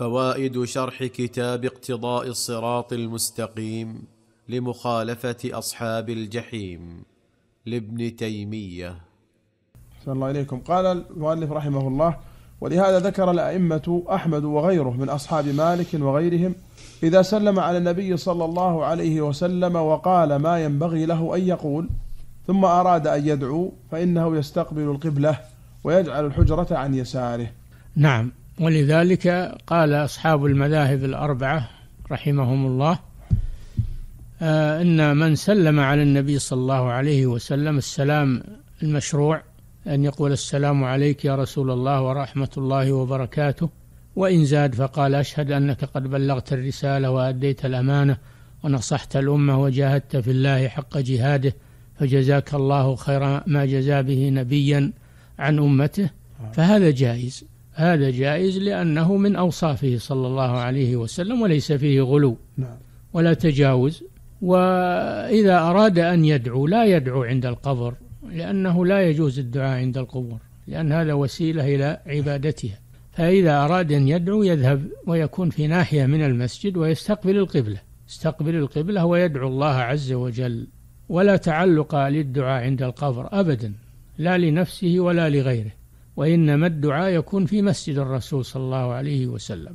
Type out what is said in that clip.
فوائد شرح كتاب اقتضاء الصراط المستقيم لمخالفه اصحاب الجحيم لابن تيميه صلى الله عليكم قال المؤلف رحمه الله ولهذا ذكر الائمه احمد وغيره من اصحاب مالك وغيرهم اذا سلم على النبي صلى الله عليه وسلم وقال ما ينبغي له ان يقول ثم اراد ان يدعو فانه يستقبل القبله ويجعل الحجره عن يساره نعم ولذلك قال أصحاب المذاهب الأربعة رحمهم الله آه، أن من سلم على النبي صلى الله عليه وسلم السلام المشروع أن يقول السلام عليك يا رسول الله ورحمة الله وبركاته وإن زاد فقال أشهد أنك قد بلغت الرسالة وأديت الأمانة ونصحت الأمة وجاهدت في الله حق جهاده فجزاك الله خير ما جزى به نبيا عن أمته آه. فهذا جائز هذا جائز لأنه من أوصافه صلى الله عليه وسلم وليس فيه غلو نعم. ولا تجاوز وإذا أراد أن يدعو لا يدعو عند القبر لأنه لا يجوز الدعاء عند القبور لأن هذا وسيلة إلى عبادتها فإذا أراد أن يدعو يذهب ويكون في ناحية من المسجد ويستقبل القبلة يستقبل القبلة ويدعو الله عز وجل ولا تعلق للدعاء عند القبر أبدا لا لنفسه ولا لغيره وإنما الدعاء يكون في مسجد الرسول صلى الله عليه وسلم